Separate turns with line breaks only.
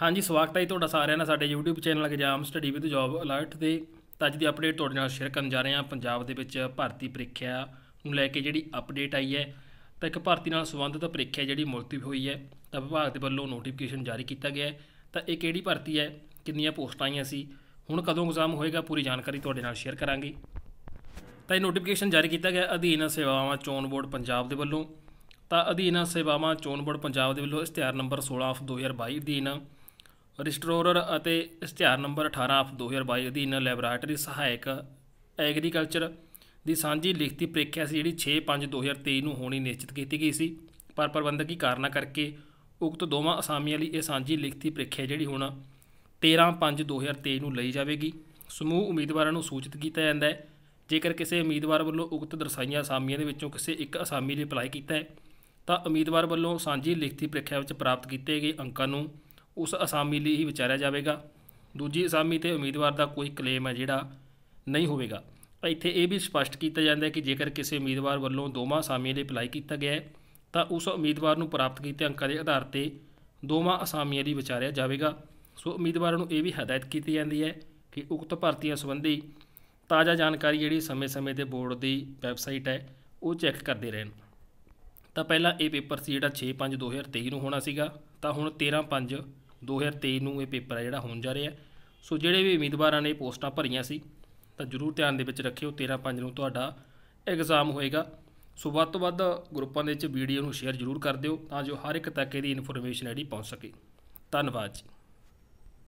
ਹਾਂਜੀ ਸਵਾਗਤ ਹੈ ਤੁਹਾਡਾ ਸਾਰਿਆਂ ਦਾ ਸਾਡੇ YouTube channel exam study with job alert ਤੇ ਤਾਂ ਅੱਜ ਦੀ ਅਪਡੇਟ ਤੁਹਾਡੇ ਨਾਲ ਸ਼ੇਅਰ ਕਰਨ ਜਾ ਰਹੇ ਹਾਂ ਪੰਜਾਬ ਦੇ ਵਿੱਚ ਭਰਤੀ ਪ੍ਰੀਖਿਆ ਨੂੰ ਲੈ ਕੇ ਜਿਹੜੀ ਅਪਡੇਟ ਆਈ ਹੈ ਤਾਂ ਇੱਕ ਭਰਤੀ ਨਾਲ ਸੰਬੰਧਿਤ ਪ੍ਰੀਖਿਆ ਜਿਹੜੀ ਮੁਲਤਵੀ ਹੋਈ ਹੈ ਤਾਂ ਵਿਭਾਗ ਦੇ ਵੱਲੋਂ ਨੋਟੀਫਿਕੇਸ਼ਨ ਜਾਰੀ ਕੀਤਾ ਗਿਆ ਹੈ ਤਾਂ ਇਹ ਕਿਹੜੀ ਭਰਤੀ ਹੈ ਕਿੰਨੀਆਂ ਪੋਸਟਾਂ ਆਈਆਂ ਸੀ ਹੁਣ ਕਦੋਂ ਐਗਜ਼ਾਮ ਹੋਏਗਾ ਪੂਰੀ ਜਾਣਕਾਰੀ ਤੁਹਾਡੇ ਨਾਲ ਸ਼ੇਅਰ ਕਰਾਂਗੇ ਤਾਂ ਇਹ ਨੋਟੀਫਿਕੇਸ਼ਨ ਜਾਰੀ ਕੀਤਾ ਗਿਆ ਅਧੀਨ ਸੇਵਾਵਾਂ ਚੋਣ ਬੋਰਡ ਪੰਜਾਬ ਦੇ ਵੱਲੋਂ ਤਾਂ ਅਧੀਨ ਸੇਵਾਵਾਂ ਚੋਣ ਬੋਰਡ ਪੰਜਾਬ ਦੇ ਵੱਲੋਂ ਇਸ਼ਤਿਹਾਰ ਨੰਬਰ 16/2022 ਅਧੀਨ ਰਿਸਟੋਰਰ ਅਤੇ ਇਸ਼ਤਿਹਾਰ ਨੰਬਰ 18 ਆਫ 2022 ਅਧੀਨ ਲੈਬੋਰੇਟਰੀ ਸਹਾਇਕ ਐਗਰੀਕਲਚਰ ਦੀ ਸਾਂਝੀ ਲਿਖਤੀ ਪ੍ਰੀਖਿਆ ਸੀ ਜਿਹੜੀ 6/5/2023 ਨੂੰ ਹੋਣੀ ਨਿਸ਼ਚਿਤ ਕੀਤੀ ਗਈ ਸੀ ਪਰ ਪ੍ਰਬੰਧਕੀ ਕਾਰਨਾਂ ਕਰਕੇ ਉਕਤ ਦੋਵਾਂ ਅਸਾਮੀਆਂ ਲਈ ਇਹ ਸਾਂਝੀ ਲਿਖਤੀ ਪ੍ਰੀਖਿਆ ਜਿਹੜੀ ਹੁਣ 13/5/2023 ਨੂੰ ਲਈ ਜਾਵੇਗੀ ਸਮੂਹ ਉਮੀਦਵਾਰਾਂ ਨੂੰ ਸੂਚਿਤ ਕੀਤਾ ਜਾਂਦਾ ਹੈ ਜੇਕਰ ਕਿਸੇ ਉਮੀਦਵਾਰ ਵੱਲੋਂ ਉਕਤ ਦਰਸਾਈਆਂ ਅਸਾਮੀਆਂ ਦੇ ਵਿੱਚੋਂ ਕਿਸੇ ਇੱਕ ਅਸਾਮੀ ਲਈ ਅਪਲਾਈ ਕੀਤਾ ਹੈ ਤਾਂ ਉਮੀਦਵਾਰ ਵੱਲੋਂ ਸਾਂਝੀ ਲਿਖਤੀ ਪ੍ਰੀਖਿਆ ਵਿੱਚ ਪ੍ਰਾਪਤ ਕੀਤੇ ਗਏ ਅੰਕਾਂ ਨੂੰ ਉਸ ਅਸਾਮੀ ਲਈ ਹੀ ਵਿਚਾਰਿਆ ਜਾਵੇਗਾ ਦੂਜੀ ਅਸਾਮੀ ਤੇ ਉਮੀਦਵਾਰ ਦਾ ਕੋਈ ਕਲੇਮ ਹੈ ਜਿਹੜਾ ਨਹੀਂ ਹੋਵੇਗਾ ਇੱਥੇ ਇਹ ਵੀ ਸਪਸ਼ਟ ਕੀਤਾ ਜਾਂਦਾ ਹੈ ਕਿ ਜੇਕਰ ਕਿਸੇ ਉਮੀਦਵਾਰ ਵੱਲੋਂ ਦੋਵਾਂ ਅਸਾਮੀਆਂ ਲਈ ਅਪਲਾਈ ਕੀਤਾ ਗਿਆ ਹੈ ਤਾਂ ਉਸ ਉਮੀਦਵਾਰ ਨੂੰ ਪ੍ਰਾਪਤ ਕੀਤੇ ਅੰਕਾਂ ਦੇ ਆਧਾਰ ਤੇ ਦੋਵਾਂ ਅਸਾਮੀਆਂ ਲਈ ਵਿਚਾਰਿਆ ਜਾਵੇਗਾ ਸੋ ਉਮੀਦਵਾਰਾਂ ਨੂੰ ਇਹ ਵੀ ਹਦਾਇਤ ਕੀਤੀ ਜਾਂਦੀ ਹੈ ਕਿ ਉਕਤ ਭਰਤੀਆਂ ਸੰਬੰਧੀ ਤਾਜ਼ਾ ਜਾਣਕਾਰੀ ਜਿਹੜੀ ਸਮੇਂ-ਸਮੇਂ ਤੇ ਬੋਰਡ ਦੀ ਵੈਬਸਾਈਟ ਹੈ ਉਹ ਚੈੱਕ ਕਰਦੇ ਰਹਿਣ ਤਾਂ ਪਹਿਲਾਂ ਇਹ ਪੇਪਰ ਸੀ ਜਿਹੜਾ 6/5/2023 ਨੂੰ ਹੋਣਾ ਸੀਗਾ ਤਾਂ ਹੁਣ 13/5 2023 ਨੂੰ ਇਹ ਪੇਪਰ ਹੈ ਜਿਹੜਾ ਹੋਣ ਜਾ ਰਿਹਾ ਸੋ ਜਿਹੜੇ ਵੀ ਉਮੀਦਵਾਰਾਂ ਨੇ ਪੋਸਟਾਂ ਭਰੀਆਂ ਸੀ ਤਾਂ ਜ਼ਰੂਰ ਧਿਆਨ ਦੇ ਵਿੱਚ ਰੱਖਿਓ 13 5 ਨੂੰ ਤੁਹਾਡਾ ਐਗਜ਼ਾਮ ਹੋਏਗਾ ਸੋ ਵੱਧ ਤੋਂ ਵੱਧ ਗਰੁੱਪਾਂ ਦੇ ਵਿੱਚ ਵੀਡੀਓ ਨੂੰ ਸ਼ੇਅਰ ਜ਼ਰੂਰ ਕਰ ਦਿਓ ਤਾਂ ਜੋ ਹਰ ਇੱਕ ਤੱਕ ਇਹਦੀ ਇਨਫੋਰਮੇਸ਼ਨ ਜਿਹੜੀ ਪਹੁੰਚ ਸਕੇ ਧੰਨਵਾਦ ਜੀ